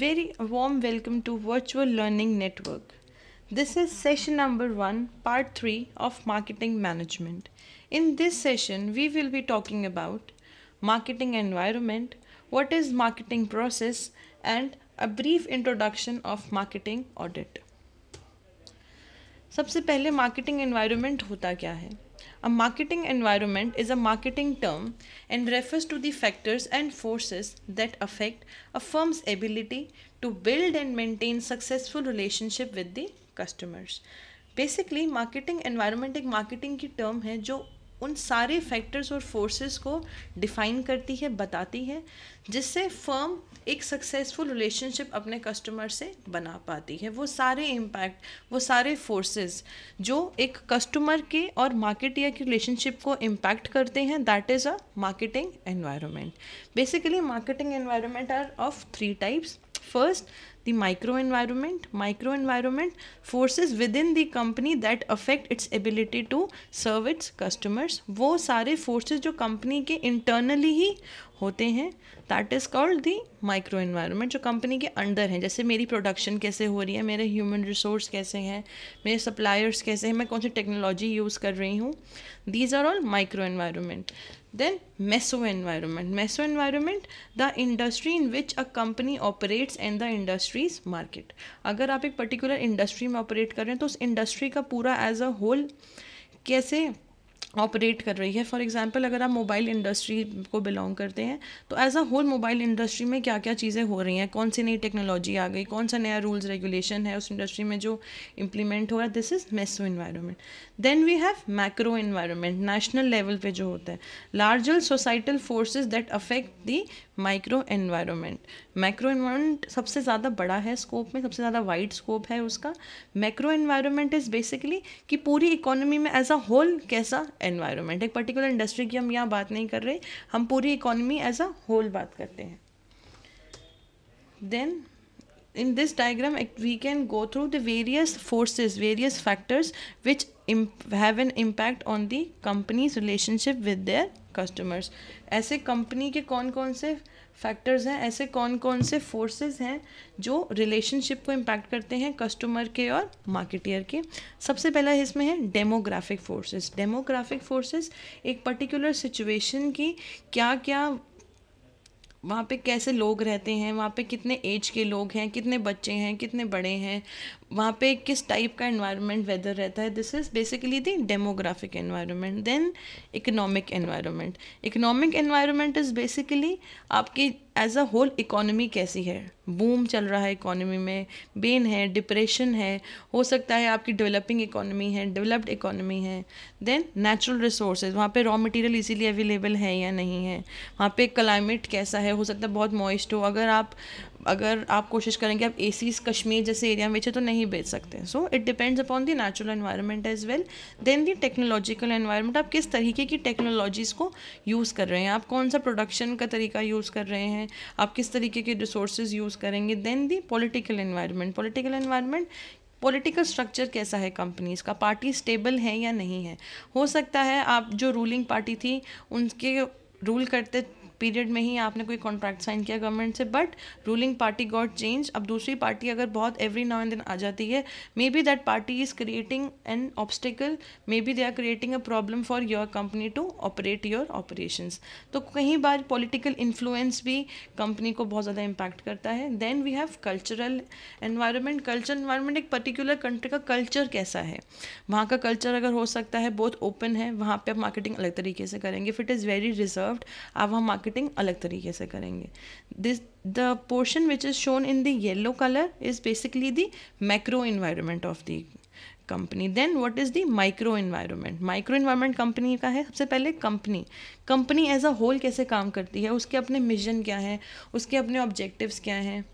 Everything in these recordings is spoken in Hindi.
Very warm welcome to Virtual Learning Network. This is session number 1, part 3 of Marketing Management. In this session, we will be talking about marketing environment, what is marketing process and a brief introduction of marketing audit. सबसे पहले मार्केटिंग एनवायरनमेंट होता क्या है A marketing environment is a marketing term and refers to the factors and forces that affect a firm's ability to build and maintain successful relationship with the customers. Basically marketing environment एक मार्केटिंग की टर्म है जो उन सारे फैक्टर्स और फोर्सेस को डिफाइन करती है बताती है जिससे फर्म एक सक्सेसफुल रिलेशनशिप अपने कस्टमर से बना पाती है वो सारे इम्पैक्ट वो सारे फोर्सेस जो एक कस्टमर के और मार्केट या की रिलेशनशिप को इम्पैक्ट करते हैं that is a marketing environment basically marketing environment are of three types First, the micro environment. Micro environment forces within the company that affect its ability to serve its customers. wo sare forces jo company ke internally hi होते हैं that is called the micro environment जो कंपनी के अंडर हैं जैसे मेरी प्रोडक्शन कैसे हो रही है मेरे ह्यूमन रिसोर्स कैसे हैं मेरे सप्लायर्स कैसे हैं मैं कौन सी टेक्नोलॉजी यूज़ कर रही हूँ these are all micro environment Then meso environment. Meso environment, the industry in which a company operates and the industry's market. agar aap ek particular industry mein operate kar rahe hain to us industry ka pura as a whole kaise operate कर रही है फॉर एग्जांपल अगर आप मोबाइल इंडस्ट्री को बिलोंग करते हैं तो as a whole mobile industry में क्या क्या चीज़ें हो रही हैं कौन सी नई टेक्नोलॉजी आ गई कौन सा नया रूल्स रेगुलेशन है उस इंडस्ट्री में जो इम्प्लीमेंट हो रहा है this is meso environment then we have macro environment national level पे जो होता है larger societal forces that affect the micro environment macro environment सबसे ज़्यादा बड़ा है स्कोप में सबसे ज़्यादा वाइड स्कोप है उसका मैक्रो इन्वायरमेंट इज़ बेसिकली कि पूरी इकोनॉमी में एज अ होल कैसा एनवायरमेंट एक पर्टिकुलर इंडस्ट्री की हम यहाँ बात नहीं कर रहे हम पूरी इकोनॉमी एज अ होल बात करते हैं then in this diagram we can go through the various forces various factors which have an impact on the company's relationship with their customers ऐसे कंपनी के कौन कौन से फैक्टर्स हैं ऐसे कौन कौन से फोर्सेस हैं जो रिलेशनशिप को इम्पैक्ट करते हैं कस्टमर के और मार्केटियर के सबसे पहला इसमें है डेमोग्राफिक फोर्सेस डेमोग्राफिक फोर्सेस एक पर्टिकुलर सिचुएशन की क्या क्या वहाँ पे कैसे लोग रहते हैं वहाँ पे कितने एज के लोग हैं कितने बच्चे हैं कितने बड़े हैं वहाँ पे किस टाइप का एनवायरनमेंट वेदर रहता है this is basically the demographic environment then economic environment economic environment is basically आपकी एज अ होल इकोनॉमी कैसी है बूम चल रहा है इकोनॉमी में बेन है डिप्रेशन है हो सकता है आपकी डेवलपिंग इकोनॉमी है डेवलप्ड इकोनॉमी है देन नेचुरल रिसोर्सेज वहाँ पे रॉ मटेरियल इजीली अवेलेबल है या नहीं है वहाँ पे क्लाइमेट कैसा है हो सकता है बहुत मॉइस्ट हो अगर आप अगर आप कोशिश करेंगे आप ए कश्मीर जैसे एरिया में बेचें तो नहीं बेच सकते so it depends upon the natural environment as well then the technological environment आप किस तरीके की टेक्नोलॉजीज़ को यूज़ कर रहे हैं आप कौन सा प्रोडक्शन का तरीका यूज़ कर रहे हैं हैं आप किस तरीके के रिसोर्सेज यूज़ करेंगे then the political environment political environment political structure कैसा है कंपनीज का पार्टी स्टेबल है या नहीं है हो सकता है आप जो रूलिंग पार्टी थी उनके रूल करते पीरियड में ही आपने कोई कॉन्ट्रैक्ट साइन किया गवर्नमेंट से but ruling party got change अब दूसरी पार्टी अगर बहुत एवरी नाउ एंड देन आ जाती है maybe that party is creating an obstacle maybe they are creating a problem for your company to operate your operation तो कई बार पॉलिटिकल इन्फ्लुएंस भी कंपनी को बहुत ज़्यादा इम्पैक्ट करता है then we have cultural environment culture environment एक पर्टिकुलर कंट्री का कल्चर कैसा है वहाँ का कल्चर अगर हो सकता है बहुत ओपन है वहाँ पर आप मार्केटिंग अलग तरीके से करेंगे if it is very reserve आप वहाँ मार्केट मार्केटिंग अलग तरीके से करेंगे this the portion which is shown in the yellow colour is basically the macro environment of the company then what is the micro environment micro environment company का है सबसे पहले company company as a whole कैसे काम करती है उसके अपने मिशन क्या है उसके अपने ऑब्जेक्टिव्स क्या हैं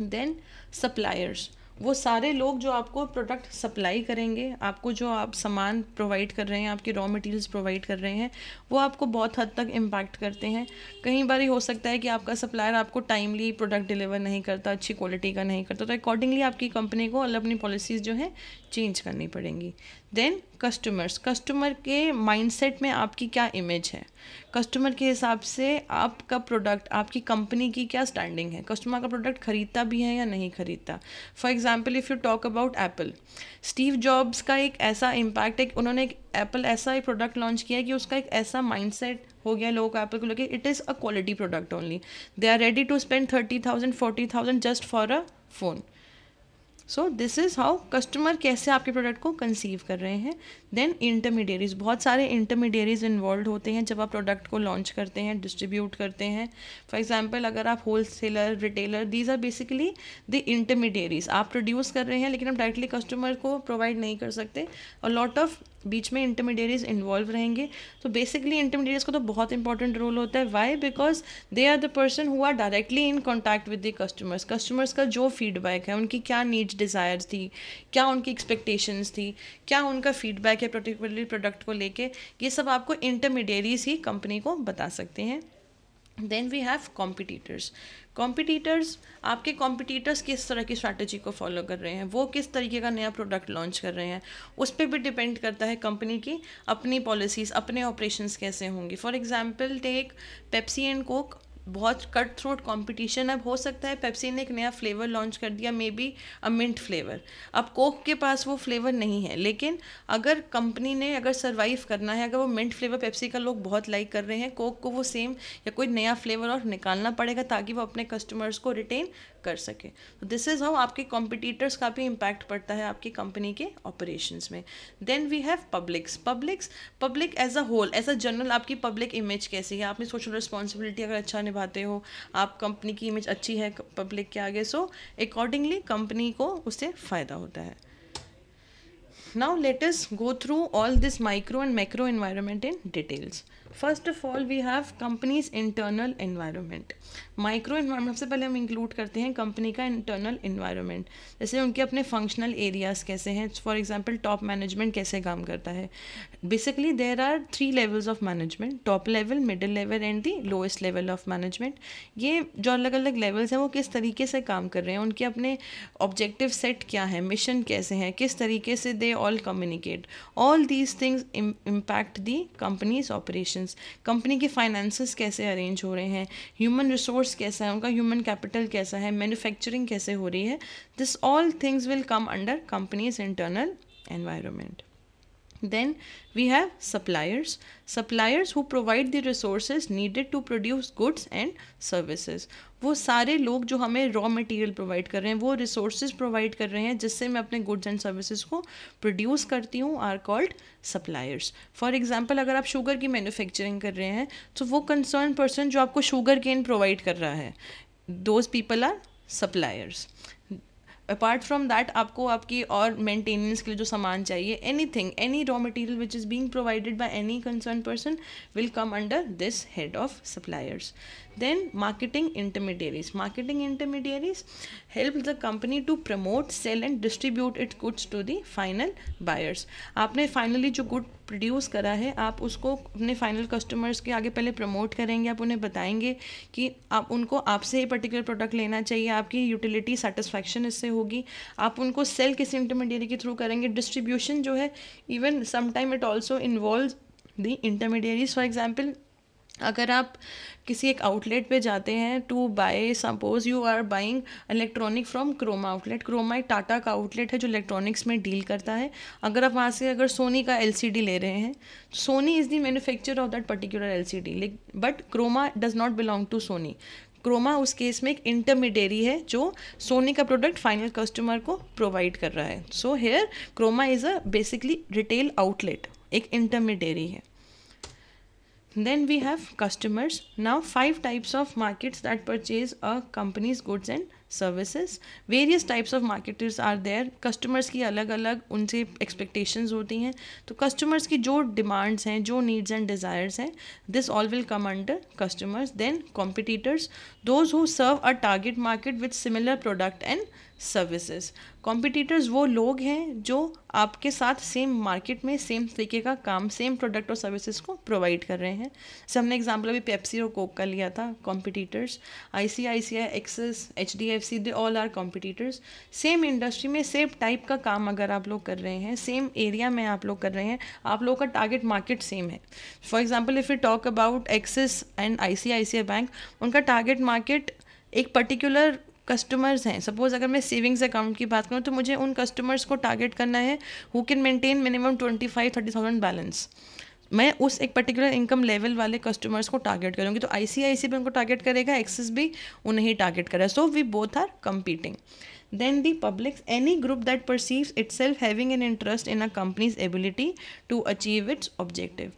देन सप्लायर्स वो सारे लोग जो आपको प्रोडक्ट सप्लाई करेंगे आपको जो आप सामान प्रोवाइड कर रहे हैं आपकी रॉ मटेरियल्स प्रोवाइड कर रहे हैं वो आपको बहुत हद तक इम्पैक्ट करते हैं कई बार ही हो सकता है कि आपका सप्लायर आपको टाइमली प्रोडक्ट डिलीवर नहीं करता अच्छी क्वालिटी का नहीं करता तो अकॉर्डिंगली आपकी कंपनी को अलग अपनी पॉलिसीज़ जो हैं चेंज करनी पड़ेंगी देन कस्टमर्स कस्टमर के माइंडसेट में आपकी क्या इमेज है कस्टमर के हिसाब से आपका प्रोडक्ट आपकी कंपनी की क्या स्टैंडिंग है कस्टमर का प्रोडक्ट खरीदता भी है या नहीं खरीदता for example if you talk about Apple Steve Jobs का एक ऐसा इम्पैक्ट है उन्होंने एक एप्पल ऐसा एक प्रोडक्ट लॉन्च किया है कि उसका एक ऐसा माइंड हो गया लोगों को एप्पल को लेकर it is a quality product only they are ready to spend thirty thousand forty thousand just for a phone so this is how customer कैसे आपके प्रोडक्ट को कंसीव कर रहे हैं देन इंटरमीडियरीज बहुत सारे इंटरमीडियरीज इन्वॉल्व होते हैं जब आप प्रोडक्ट को लॉन्च करते हैं डिस्ट्रीब्यूट करते हैं फॉर एग्जाम्पल अगर आप wholesaler retailer these are basically the intermediaries आप प्रोड्यूस कर रहे हैं लेकिन आप डायरेक्टली कस्टमर को प्रोवाइड नहीं कर सकते और लॉट ऑफ बीच में इंटरमीडियरीज इन्वॉल्व रहेंगे तो बेसिकली इंटरमीडियरीज का तो बहुत इंपॉर्टेंट रोल होता है why because they are the person who are directly in contact with the customers customers का जो फीडबैक है उनकी क्या नीड्स डिज़ायर थी क्या उनकी एक्सपेक्टेशंस थी क्या उनका फीडबैक प्रोडक्ट या पर्टिकुलरली प्रोडक्ट को लेके ये सब आपको इंटरमीडियरीज ही कंपनी को बता सकते हैं then we have competitors competitors आपके कॉम्पिटिटर्स किस तरह की स्ट्रैटेजी को फॉलो कर रहे हैं वो किस तरीके का नया प्रोडक्ट लॉन्च कर रहे हैं उस पर भी डिपेंड करता है कंपनी की अपनी पॉलिसीज़ अपने ऑपरेशंस कैसे होंगे for example take Pepsi and Coke बहुत कट थ्रोट कॉम्पिटिशन अब हो सकता है पेप्सी ने एक नया फ्लेवर लॉन्च कर दिया maybe a mint flavour अब कोक के पास वो फ्लेवर नहीं है लेकिन अगर कंपनी ने अगर सर्वाइव करना है अगर वो मिंट फ्लेवर पेप्सी का लोग बहुत लाइक कर रहे हैं कोक को वो सेम या कोई नया फ्लेवर और निकालना पड़ेगा ताकि वो अपने कस्टमर्स को रिटेन कर सके तो दिस इज़ हाउ आपके कॉम्पिटिटर्स का भी इम्पैक्ट पड़ता है आपकी कंपनी के ऑपरेशंस में then we have publics publics public as a whole as a general आपकी पब्लिक इमेज कैसी है आपने सोशल रिस्पॉन्सिबिलिटी अगर अच्छा निभा निभाते हो आप कंपनी की इमेज अच्छी है पब्लिक के आगे सो अकॉर्डिंगली कंपनी को उससे फ़ायदा होता है now let go through all this micro and micro environment in details first of all we have company's internal environment micro environment से पहले हम इंक्लूड करते हैं कंपनी का इंटरनल इन्वायरमेंट जैसे उनके अपने फंक्शनल एरियाज कैसे हैं फॉर एग्जाम्पल टॉप मैनेजमेंट कैसे काम करता है basically there are three levels of management top level middle level and the lowest level of management ये जो अलग अलग लेवल्स हैं वो किस तरीके से काम कर रहे हैं उनके अपने ऑब्जेक्टिव सेट क्या है मिशन कैसे हैं किस तरीके से they all communicate all these things impact the company's operation operations company के फाइनेंसेस कैसे अरेंज हो रहे हैं ह्यूमन रिसोर्स कैसा है उनका ह्यूमन कैपिटल कैसा है मैन्युफैक्चरिंग कैसे हो रही है this all things will come under company's internal environment Then we have suppliers. Suppliers who provide the resources needed to produce goods and services. वो सारे लोग जो हमें रॉ मटेरियल प्रोवाइड कर रहे हैं वो रिसोर्सेज प्रोवाइड कर रहे हैं जिससे मैं अपने गुड्स एंड सर्विसेज को प्रोड्यूस करती हूँ are called suppliers for example अगर आप शुगर की मैन्युफैक्चरिंग कर रहे हैं तो वो कंसर्न पर्सन जो आपको शुगर केन प्रोवाइड कर रहा है those people are suppliers apart from that आपको आपकी और मेंटेनेंस के लिए जो सामान चाहिए anything any raw material which is being provided by any concern person will come under this head of suppliers then marketing intermediaries marketing intermediaries helps the company to promote sell and distribute its goods to the final buyers आपने finally जो good प्रोड्यूस करा है आप उसको अपने फाइनल कस्टमर्स के आगे पहले प्रमोट करेंगे आप उन्हें बताएंगे कि आप उनको आपसे ही पर्टिकुलर प्रोडक्ट लेना चाहिए आपकी यूटिलिटी सेटिस्फैक्शन इससे होगी आप उनको सेल किसी इंटरमीडिएट के थ्रू करेंगे डिस्ट्रीब्यूशन जो है even sometime it also involve the intermediaries for example अगर आप किसी एक आउटलेट पे जाते हैं to buy suppose you are buying electronic from Croma outlet Croma एक टाटा का आउटलेट है जो इलेक्ट्रॉनिक्स में डील करता है अगर आप वहाँ से अगर सोनी का एल ले रहे हैं Sony is the manufacture of that particular L C but Croma does not belong to Sony Croma उस केस में एक इंटरमीडियरी है जो सोनी का प्रोडक्ट फाइनल कस्टमर को प्रोवाइड कर रहा है so here Croma is a basically retail outlet एक इंटरमीडियरी है then we have customers now five types of markets that purchase a companies goods and services various types of marketers are there customers की अलग अलग उनसे एक्सपेक्टेशंस होती हैं तो कस्टमर्स की जो डिमांड्स हैं जो नीड्स एंड डिज़ायर्स हैं this all will come under customers then competitors those who serve a target market with similar product and services competitors वो लोग हैं जो आपके साथ सेम मार्केट में सेम तरीके का काम सेम प्रोडक्ट और सर्विसेज को प्रोवाइड कर रहे हैं जैसे हमने एग्जाम्पल अभी पेप्सी और कोक का लिया था competitors I C I C I Axis H D F C they all are competitors same industry में सेम टाइप का काम अगर आप लोग कर रहे हैं सेम एरिया में आप लोग कर रहे हैं आप लोगों का टारगेट मार्केट सेम है for example if you talk about Axis and I C I C I bank उनका टारगेट मार्केट एक पर्टिकुलर कस्टमर्स हैं सपोज़ अगर मैं सेविंग्स अकाउंट की बात करूँ तो मुझे उन कस्टमर्स को टारगेट करना है who can maintain minimum twenty five thirty thousand balance मैं उस एक पर्टिकुलर इनकम लेवल वाले कस्टमर्स को टारगेट करूँगी तो I C I C bank को टारगेट करेगा एक्सिस भी उन्हें ही टारगेट करेगा so we both are competing then the public any group that perceives itself having an interest in a company's ability to achieve its objective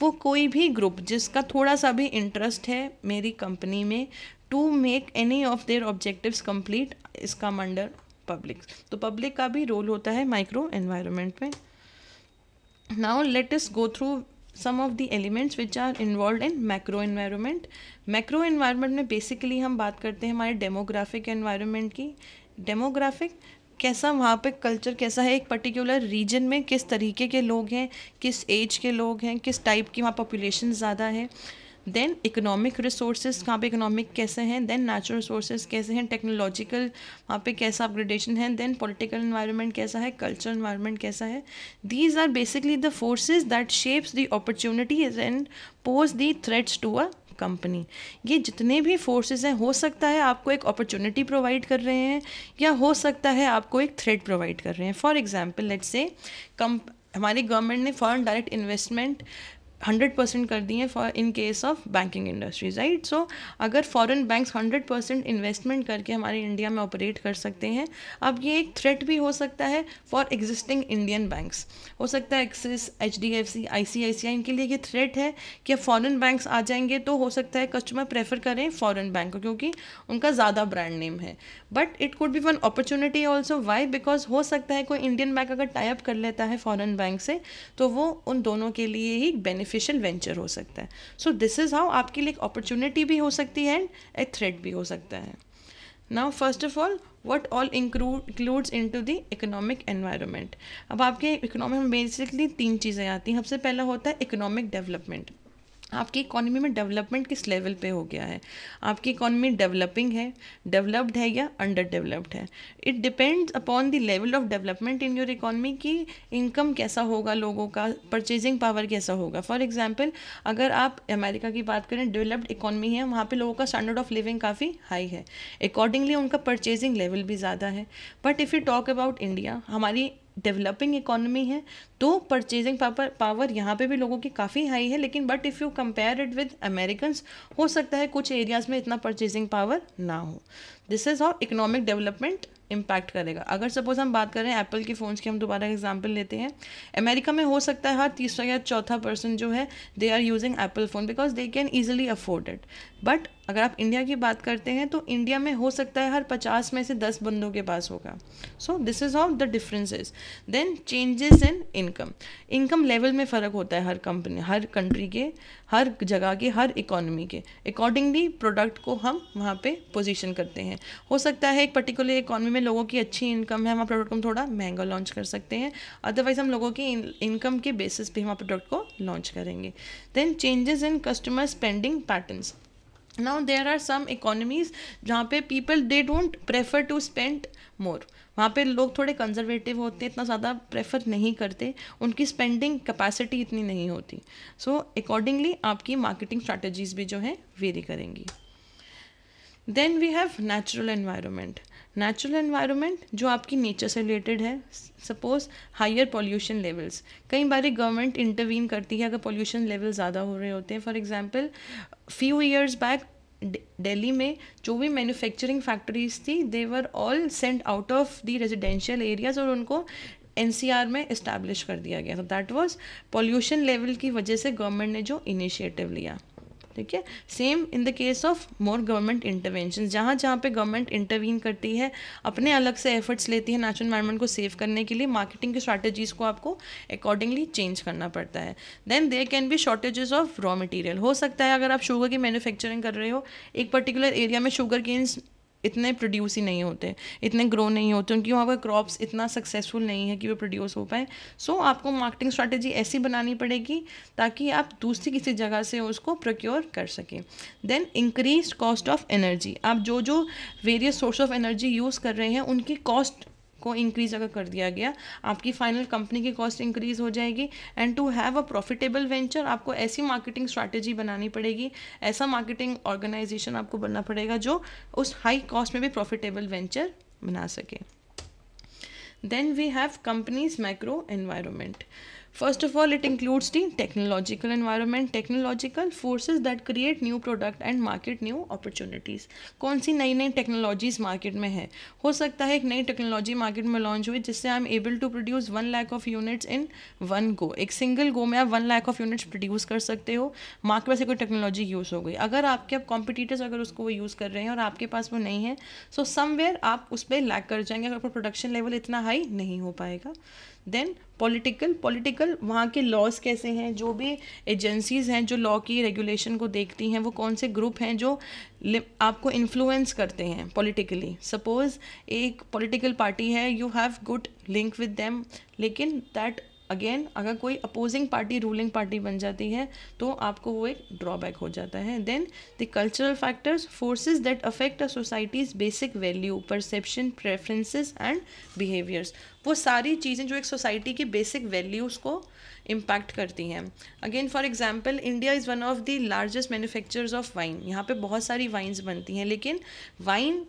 वो कोई भी ग्रुप जिसका थोड़ा सा भी इंटरेस्ट है मेरी कंपनी में to make any of their objectives complete come under public तो पब्लिक का भी रोल होता है माइक्रो एनवायरनमेंट में now let us go through some of the elements which are involve in macro environment macro environment में बेसिकली हम बात करते हैं हमारे डेमोग्राफिक एनवायरनमेंट की डेमोग्राफिक कैसा वहाँ पे कल्चर कैसा है एक पर्टिकुलर रीजन में किस तरीके के लोग हैं किस एज के लोग हैं किस टाइप की वहाँ पॉपुलेशन ज़्यादा है देन इकोनॉमिक रिसोर्सेज कहाँ पे इकोनॉमिक कैसे हैं देन नेचुरल रिसोर्सेज कैसे हैं टेक्नोलॉजिकल वहाँ पे कैसा अपग्रेडेशन है देन पॉलिटिकल इन्वायरमेंट कैसा है कल्चरल इन्वायरमेंट कैसा है these are basically the forces that shapes the opportunities and pose the threats to a company ये जितने भी फोर्सेस हैं हो सकता है आपको एक अपॉर्चुनिटी प्रोवाइड कर रहे हैं या हो सकता है आपको एक थ्रेड प्रोवाइड कर रहे हैं फॉर एग्जाम्पल लेट्स से कम हमारी गवर्नमेंट ने foreign direct investment hundred percent कर दिए हैं for in case of banking industries right so अगर foreign banks hundred percent investment करके हमारे इंडिया में ऑपरेट कर सकते हैं अब ये एक थ्रेट भी हो सकता है फॉर एग्जिस्टिंग इंडियन बैंक्स हो सकता है Axis H D F C I C I C I इनके लिए ये थ्रेट है कि अब फॉरन बैंक्स आ जाएंगे तो हो सकता है कस्टमर प्रेफर करें फॉरन बैंक को क्योंकि उनका ज़्यादा ब्रांड नेम है but it could be one opportunity also why because हो सकता है कोई इंडियन बैंक अगर टाइप कर लेता है फॉरन बैंक से तो वो उन दोनों के लिए ही बेनिफिट बेनिफिशियल वेंचर हो सकता है सो दिस इज़ हाउ आपके लिए एक अपॉर्चुनिटी भी हो सकती है एंड ए थ्रेड भी हो सकता है now first of all what all includes in to the economic environment अब आपके इकोनॉमिक में बेसिकली तीन चीज़ें आती हैं सबसे पहला होता है इकोनॉमिक डेवलपमेंट आपकी इकोनॉमी में डेवलपमेंट किस लेवल पे हो गया है आपकी इकोनॉमी डेवलपिंग है डेवलप्ड है या अंडर डेवलप्ड है it depends upon the level of development in your economy की इनकम कैसा होगा लोगों का परचेजिंग पावर कैसा होगा फॉर एग्जाम्पल अगर आप अमेरिका की बात करें डेवलप्ड इकोनॉमी है वहाँ पर लोगों का स्टैंडर्ड ऑफ लिविंग काफ़ी हाई है अकॉर्डिंगली उनका परचेजिंग लेवल भी ज़्यादा है but if you talk about India हमारी डेवलपिंग इकोनॉमी है तो परचेजिंग पावर पावर यहाँ पे भी लोगों की काफ़ी हाई है लेकिन but if you compare it with American हो सकता है कुछ एरियाज़ में इतना परचेजिंग पावर ना हो दिस इज़ और इकोनॉमिक डेवलपमेंट इम्पैक्ट करेगा अगर सपोज हम बात करें एप्पल के फ़ोन्स की हम दोबारा एग्जाम्पल लेते हैं अमेरिका में हो सकता है हर तीसरा या चौथा पर्सन जो है they are using Apple phone because they can easily afford it but अगर आप इंडिया की बात करते हैं तो इंडिया में हो सकता है हर पचास में से दस बंदों के पास होगा so this is of the differences then changes in income income level में फ़र्क होता है हर कंपनी हर कंट्री के हर जगह के हर इकोनॉमी के अकॉर्डिंगली प्रोडक्ट को हम वहाँ पे पोजीशन करते हैं हो सकता है एक पर्टिकुलर इकोनॉमी में लोगों की अच्छी इनकम है वहाँ प्रोडक्ट को थोड़ा महंगा लॉन्च कर सकते हैं अदरवाइज हम लोगों की इनकम के बेसिस पे हम प्रोडक्ट को लॉन्च करेंगे then changes in customer spending patterns now there are some economies जहाँ पे people they don't prefer to spend more वहाँ पे लोग थोड़े कंजर्वेटिव होते हैं इतना ज़्यादा प्रेफर नहीं करते उनकी स्पेंडिंग कैपेसिटी इतनी नहीं होती सो अकॉर्डिंगली आपकी मार्केटिंग स्ट्रैटेजीज भी जो है वेरी करेंगी then we have natural environment natural environment जो आपकी नेचर से रिलेटेड है सपोज हायर पॉल्यूशन लेवल्स कई बार गवर्नमेंट इंटरवीन करती है अगर पॉल्यूशन लेवल ज़्यादा हो रहे होते हैं for example few years back Delhi में जो भी मैन्युफैक्चरिंग फैक्ट्रीज थी they were all sent out of the residential areas और उनको एन सी आर में इस्टेब्लिश कर दिया गया तो दैट वॉज पॉल्यूशन लेवल की वजह से गवर्नमेंट ने जो इनिशिएटिव लिया ठीक है same in the case of more government intervention जहाँ जहाँ पे गवर्नमेंट इंटरवीन करती है अपने अलग से एफर्ट्स लेती है नेचुरल इन्वायरमेंट को सेव करने के लिए मार्केटिंग के स्ट्रैटेजीज को आपको अकॉर्डिंगली चेंज करना पड़ता है then there can be shortages of raw material हो सकता है अगर आप शुगर की मैन्युफैक्चरिंग कर रहे हो एक पर्टिकुलर एरिया में शुगर केन्स इतने प्रोड्यूस ही नहीं होते इतने ग्रो नहीं होते उनकी वहाँ पर क्रॉप्स इतना सक्सेसफुल नहीं है कि वो प्रोड्यूस हो पाए सो so, आपको मार्केटिंग स्ट्रैटेजी ऐसी बनानी पड़ेगी ताकि आप दूसरी किसी जगह से उसको प्रोक्योर कर सकें then increase cost of energy आप जो जो various source of energy use कर रहे हैं उनकी कॉस्ट को इंक्रीज़ अगर कर दिया गया आपकी फाइनल कंपनी की कॉस्ट इंक्रीज़ हो जाएगी and to have a profitable venture आपको ऐसी मार्केटिंग स्ट्रैटेजी बनानी पड़ेगी ऐसा मार्केटिंग ऑर्गेनाइजेशन आपको बनना पड़ेगा जो उस हाई कॉस्ट में भी प्रॉफिटेबल वेंचर बना सके then we have companies micro environment First of all, it includes the technological environment, technological forces that create new product and market new opportunities. कौन सी नई नई टेक्नोलॉजीज मार्केट में है हो सकता है एक नई टेक्नोलॉजी मार्केट में लॉन्च हुई जिससे I am able to produce one lakh of units in one go एक सिंगल गो में आप one lakh of units produce कर सकते हो मार्केट में से कोई टेक्नोलॉजी यूज़ हो गई अगर आपके अब कॉम्पिटिटर्स अगर उसको वो यूज़ कर रहे हैं और आपके पास वो नहीं है सो so समवेयर आप उस पर लैक कर जाएंगे अगर आपका प्रोडक्शन लेवल इतना हाई नहीं हो पाएगा देन पॉलिटिकल पॉलिटिकल वहाँ के लॉज कैसे हैं जो भी एजेंसीज़ हैं जो लॉ की रेगुलेशन को देखती हैं वो कौन से ग्रुप हैं जो आपको इन्फ्लुएंस करते हैं पॉलिटिकली सपोज़ एक पॉलिटिकल पार्टी है you have good link with them लेकिन दैट अगेन अगर कोई अपोजिंग पार्टी रूलिंग पार्टी बन जाती है तो आपको वो एक ड्रॉबैक हो जाता है then the cultural factors forces that affect a society's basic value perception preferences and behaviours वो सारी चीज़ें जो एक सोसाइटी की बेसिक वैल्यूज़ को इम्पैक्ट करती हैं again for example India is one of the largest manufacturers of wine यहाँ पे बहुत सारी वाइन्स बनती हैं लेकिन वाइन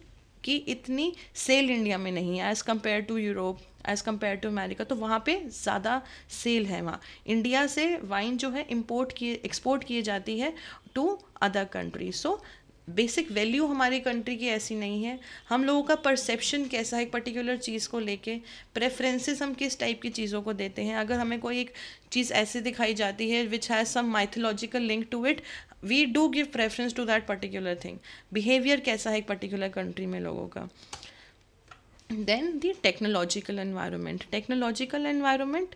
कि इतनी सेल इंडिया में नहीं है as compare to Europe as compare to America तो वहाँ पे ज़्यादा सेल है वहाँ इंडिया से वाइन जो है इम्पोर्ट किए एक्सपोर्ट किए जाती है to other country so basic value हमारी कंट्री की ऐसी नहीं है हम लोगों का परसेप्शन कैसा है एक पर्टिकुलर चीज़ को लेके प्रेफरेंसेस हम किस टाइप की चीज़ों को देते हैं अगर हमें कोई एक चीज़ ऐसे दिखाई जाती है which has some mythological link to it we do give preference to that particular thing behaviour कैसा है एक पर्टिकुलर कंट्री में लोगों का then the technological environment technological environment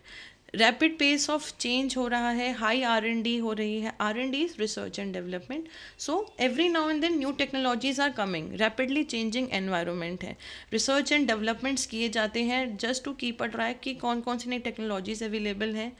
rapid pace of change हो रहा है हाई आर एंड डी हो रही है R and D is research and development so every now and then new technologies are coming rapidly changing environment है रिसर्च एंड डेवलपमेंट्स किए जाते हैं just to keep a track कि कौन कौन सी नई टेक्नोलॉजीज अवेलेबल हैं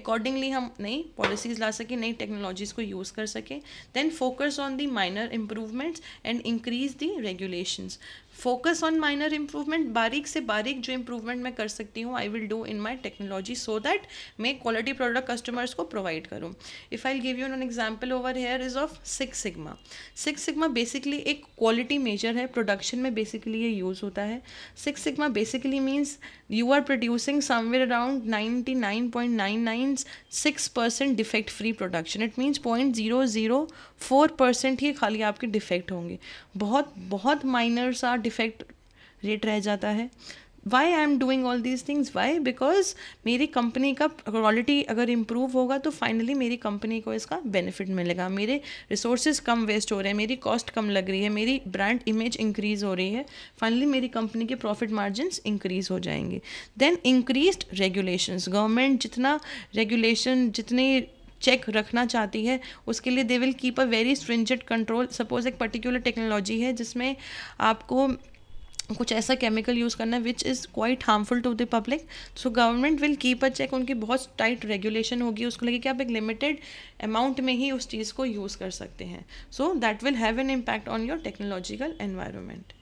अकॉर्डिंगली हम नई पॉलिसीज ला सकें नई टेक्नोलॉजीज को यूज़ कर सकें then focus on the minor improvements and increase the regulations focus on minor improvement बारीक से बारीक जो इम्प्रूवमेंट मैं कर सकती हूँ I will do in my technology so that मैं क्वालिटी प्रोडक्ट कस्टमर्स को प्रोवाइड करूँ if I give you an example over here is of six sigma six sigma basically एक क्वालिटी मेजर है प्रोडक्शन में बेसिकली ये यूज़ होता है six sigma basically means you are producing somewhere around nine point nine nine six percent defect free production it means point zero zero four percent ही खाली आपके डिफेक्ट होंगे बहुत बहुत माइनर सा डिफेक्ट रेट रह जाता है why I am doing all these things why because मेरी कंपनी का क्वालिटी अगर इम्प्रूव होगा तो फाइनली मेरी कंपनी को इसका बेनिफिट मिलेगा मेरे रिसोर्सेज कम वेस्ट हो रहे हैं मेरी कॉस्ट कम लग रही है मेरी ब्रांड इमेज इंक्रीज हो रही है फाइनली मेरी कंपनी के प्रॉफिट मार्जिन इंक्रीज हो जाएंगे देन इंक्रीज रेगुलेशन गवर्नमेंट जितना रेगुलेशन जितने चेक रखना चाहती है उसके लिए they will keep a very stringent control suppose एक पर्टिकुलर टेक्नोलॉजी है जिसमें आपको कुछ ऐसा केमिकल यूज़ करना है which is quite harmful to the public so government will keep a check उनकी बहुत टाइट रेगुलेशन होगी उसको लगे कि आप एक लिमिटेड अमाउंट में ही उस चीज़ को यूज़ कर सकते हैं so that will have an impact on your technological environment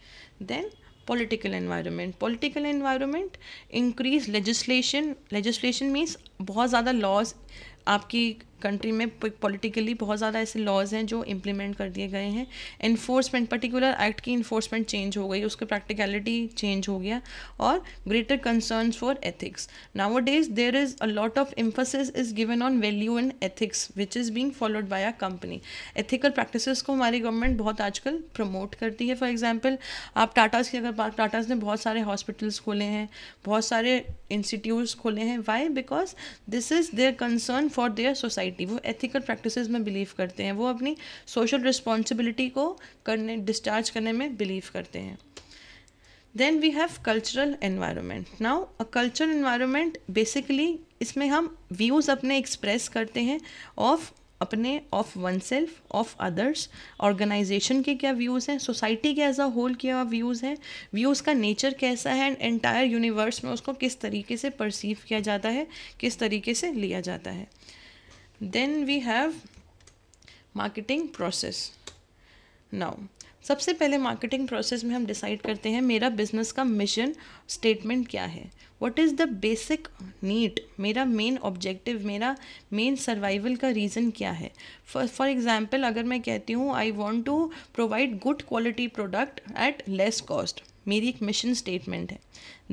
then political environment political environment increase legislation legislation means बहुत ज़्यादा लॉज आपकी कंट्री में पॉलिटिकली बहुत ज़्यादा ऐसे लॉज हैं जो इम्प्लीमेंट कर दिए गए हैं इन्फोर्समेंट पर्टिकुलर एक्ट की इन्फोर्समेंट चेंज हो गई उसकी प्रैक्टिकलिटी चेंज हो गया और greater concern for ethics nowadays there is a lot of emphasis is given on value and ethics which is being followed by a company ethical practice को हमारी गवर्नमेंट बहुत आजकल प्रमोट करती है फॉर एग्जाम्पल आप टाटाज की अगर बात टाटाज ने बहुत सारे हॉस्पिटल्स खोले हैं बहुत सारे इंस्टीट्यूट्स खोले हैं why because this is their concern for their society वो एथिकल प्रैक्टिस में बिलीव करते हैं वो अपनी सोशल रिस्पॉन्सिबिलिटी को करने डिस्चार्ज करने में बिलीव करते हैं then we have cultural environment now a cultural environment basically इसमें हम व्यूज़ अपने एक्सप्रेस करते हैं ऑफ अपने of oneself of others organisation के क्या व्यूज़ हैं सोसाइटी के एज अ होल क्या व्यूज़ हैं व्यूज़ का नेचर कैसा है एंड एंटायर यूनिवर्स में उसको किस तरीके से परसीव किया जाता है किस तरीके से लिया जाता है then we have marketing process now सबसे पहले मार्केटिंग प्रोसेस में हम डिसाइड करते हैं मेरा बिजनेस का मिशन स्टेटमेंट क्या है what is the basic need मेरा मेन ऑब्जेक्टिव मेरा मेन सर्वाइवल का रीज़न क्या है फॉर एग्ज़ाम्पल अगर मैं कहती हूँ I want to provide good quality product at less cost मेरी एक मिशन स्टेटमेंट है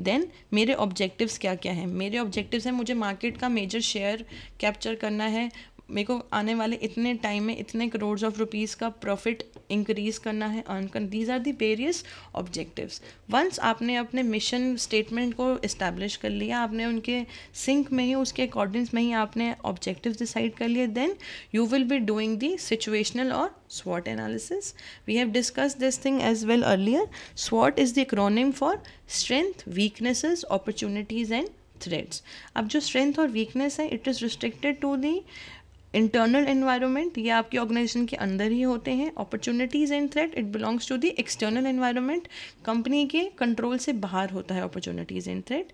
देन मेरे ऑब्जेक्टिव्स क्या क्या हैं मेरे ऑब्जेक्टिव्स हैं मुझे मार्केट का मेजर शेयर कैप्चर करना है मेरे को आने वाले इतने टाइम में इतने करोड़ ऑफ रुपीज़ का प्रॉफिट इंक्रीज करना है अर्न करना these are the various objectives once आपने अपने मिशन स्टेटमेंट को इस्टेब्लिश कर लिया आपने उनके सिंक में ही उसके अकॉर्डिंग्स में ही आपने ऑब्जेक्टिव डिसाइड कर लिए then you will be doing the situational और स्वॉट analysis we have discuss this thing as well earlier स्वॉट is the इक्रोनिम for strength weaknesses opportunities and threads अब जो स्ट्रेंथ और वीकनेस है it is restricted to the internal environment ये आपके ऑर्गेनाइजेशन के अंदर ही होते हैं opportunities and threat it belongs to the external environment company के कंट्रोल से बाहर होता है अपॉर्चुनिटीज़ एंड थ्रेट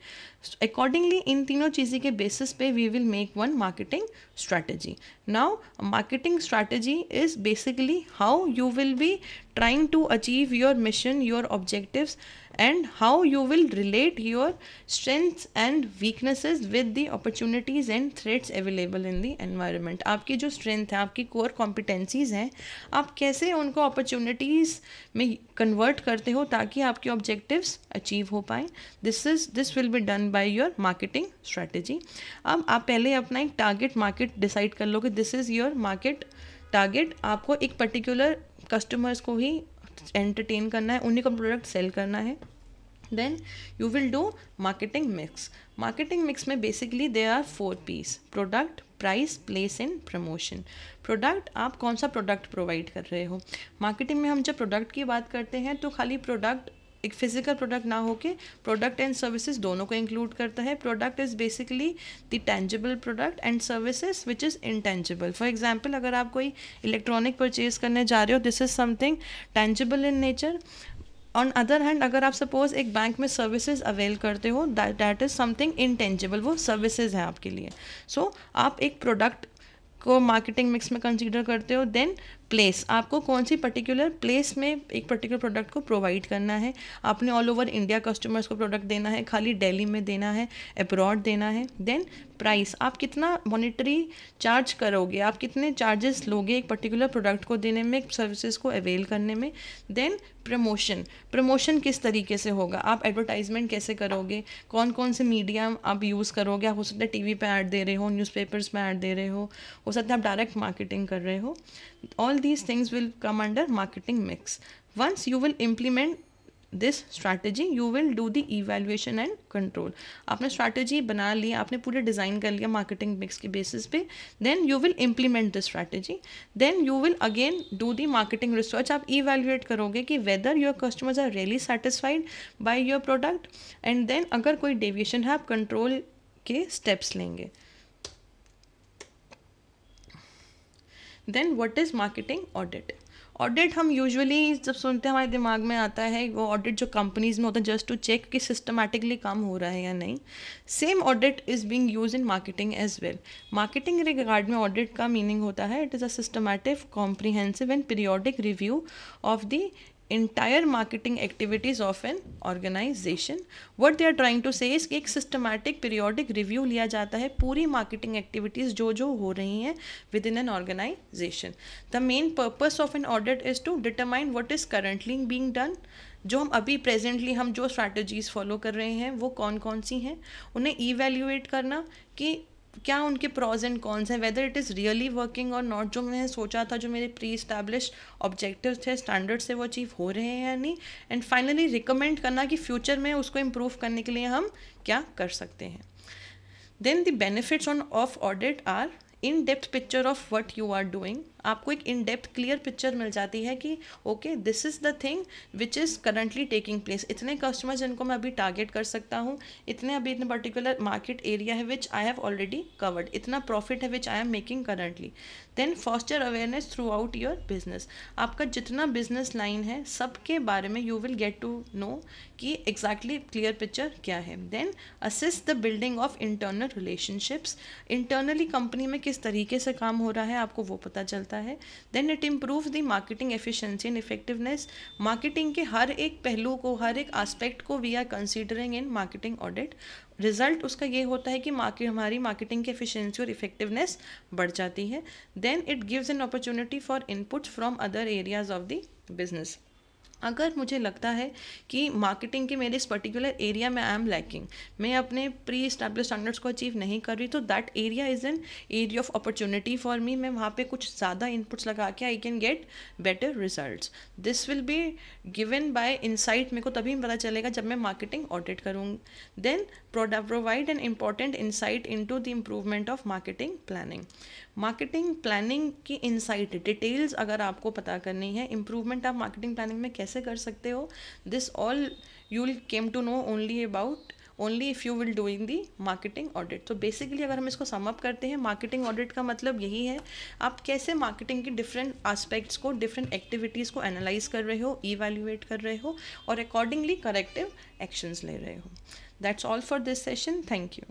अकॉर्डिंगली इन तीनों चीज़ें के बेसिस पे we will make one marketing strategy now marketing strategy is basically how you will be trying to achieve your mission your objectives and how you will relate your strengths and weaknesses with the opportunities and threats available in the environment आपकी जो strength है आपकी core competencies हैं आप कैसे उनको opportunities में convert करते हो ताकि आपके objectives achieve हो पाए this is this will be done by your marketing strategy अब आप पहले अपना एक target market decide कर लो कि this is your market target आपको एक पर्टिकुलर कस्टमर्स को ही प्रोडक्ट एंटरटेन करना है उन्हीं का प्रोडक्ट सेल करना है then you will do marketing mix marketing mix में basically they are four Ps product price place and promotion product आप कौन सा प्रोडक्ट प्रोवाइड कर रहे हो मार्केटिंग में हम जब प्रोडक्ट की बात करते हैं तो खाली प्रोडक्ट एक फिजिकल प्रोडक्ट ना होके प्रोडक्ट एंड सर्विसेज दोनों को इंक्लूड करता है product is basically the tangible product and services which is intangible for example अगर आप कोई इलेक्ट्रॉनिक परचेज करने जा रहे हो this is something tangible in nature on other hand अगर आप सपोज एक बैंक में सर्विसेज अवेल करते हो दैट इज़ समथिंग इनटेंजिबल वो सर्विसेज हैं आपके लिए सो so, आप एक प्रोडक्ट को मार्केटिंग मिक्स में कंसीडर करते हो देन प्लेस आपको कौन सी पर्टिकुलर प्लेस में एक पर्टिकुलर प्रोडक्ट को प्रोवाइड करना है आपने ऑल ओवर इंडिया कस्टमर्स को प्रोडक्ट देना है खाली दिल्ली में देना है अब्रॉड देना है देन प्राइस आप कितना मॉनिटरी चार्ज करोगे आप कितने चार्जेस लोगे एक पर्टिकुलर प्रोडक्ट को देने में सर्विसेज को अवेल करने में देन प्रमोशन प्रमोशन किस तरीके से होगा आप एडवर्टाइजमेंट कैसे करोगे कौन कौन से मीडिया आप यूज़ करोगे आप हो सकता है टीवी पे ऐड दे रहे हो न्यूज़पेपर्स पे ऐड दे रहे हो हो सकता है आप डायरेक्ट मार्केटिंग कर रहे हो all these things will come under marketing mix once you will implement this strategy you will do the evaluation and control आपने स्ट्रैटेजी बना ली आपने पूरे डिज़ाइन कर लिया मार्केटिंग मिक्स के बेसिस पे then you will implement this strategy then you will again do the marketing research आप इवेल्युएट करोगे कि whether your customers are really satisfied by your product and then अगर कोई डेविएशन है आप कंट्रोल के स्टेप्स लेंगे then what is marketing audit audit हम यूजुअली जब सुनते हैं हमारे दिमाग में आता है वो ऑडिट जो कंपनीज में होता है जस्ट टू चेक कि सिस्टमेटिकली काम हो रहा है या नहीं same audit is being use in marketing as well marketing regard में ऑडिट का मीनिंग होता है it is a systematic comprehensive and periodic review of the entire marketing activities of an organization what they are trying to say is कि एक systematic periodic review लिया जाता है पूरी marketing activities जो जो हो रही हैं within an organization the main purpose of an audit is to determine what is currently being done जो हम अभी प्रेजेंटली हम जो स्ट्रैटेजीज फॉलो कर रहे हैं वो कौन कौन सी हैं उन्हें इवेल्यूएट करना कि क्या उनके प्रॉज एंड कॉन्स हैं whether it is really working और नॉट जो मैंने सोचा था जो मेरे प्री स्टैब्लिश ऑब्जेक्टिव थे स्टैंडर्ड से वो अचीव हो रहे हैं या नहीं एंड फाइनली रिकमेंड करना कि फ्यूचर में उसको इम्प्रूव करने के लिए हम क्या कर सकते हैं then the benefits on of audit are in depth picture of what you are doing आपको एक इन डेप्थ क्लियर पिक्चर मिल जाती है कि okay this is the thing which is currently taking place इतने कस्टमर जिनको मैं अभी टारगेट कर सकता हूँ इतने अभी इतने पर्टिकुलर मार्केट एरिया है which I have already covered इतना प्रॉफिट है which I am making currently then foster awareness throughout your business आपका जितना बिजनेस लाइन है सबके बारे में you will get to know कि एग्जैक्टली क्लियर पिक्चर क्या है then assist the building of internal relationships internally company में किस तरीके से काम हो रहा है आपको वो पता चलता करता है then it improve the marketing efficiency and effectiveness marketing के हर एक पहलू को हर एक एस्पेक्ट को we are considering in marketing audit result उसका ये होता है कि मार्के हमारी मार्केटिंग की एफिशिएंसी और इफेक्टिवनेस बढ़ जाती है then it gives an opportunity for input from other areas of the business अगर मुझे लगता है कि मार्केटिंग के मेरे इस पर्टिकुलर एरिया में आई एम लैकिंग मैं अपने प्री स्टैब्लिश स्टैंडर्ड्स को अचीव नहीं कर रही तो that area is an area of opportunity for me मैं वहाँ पे कुछ ज़्यादा इनपुट्स लगा के I can get better result this will be given by insight मेरे को तभी पता चलेगा जब मैं मार्केटिंग ऑडिट करूँगी then provide an important insight into the improvement of marketing planning marketing planning की insight details अगर आपको पता करनी है improvement आप marketing planning में कैसे कर सकते हो this all you'll came to know only about only if you will doing the marketing audit तो बेसिकली अगर हम इसको समअप करते हैं मार्केटिंग ऑडिट का मतलब यही है आप कैसे मार्केटिंग के डिफरेंट आस्पेक्ट्स को डिफरेंट एक्टिविटीज़ को एनालाइज कर रहे हो इवेल्यूएट कर रहे हो और अकॉर्डिंगली करेक्टिव एक्शंस ले रहे हो That's all for this session. Thank you.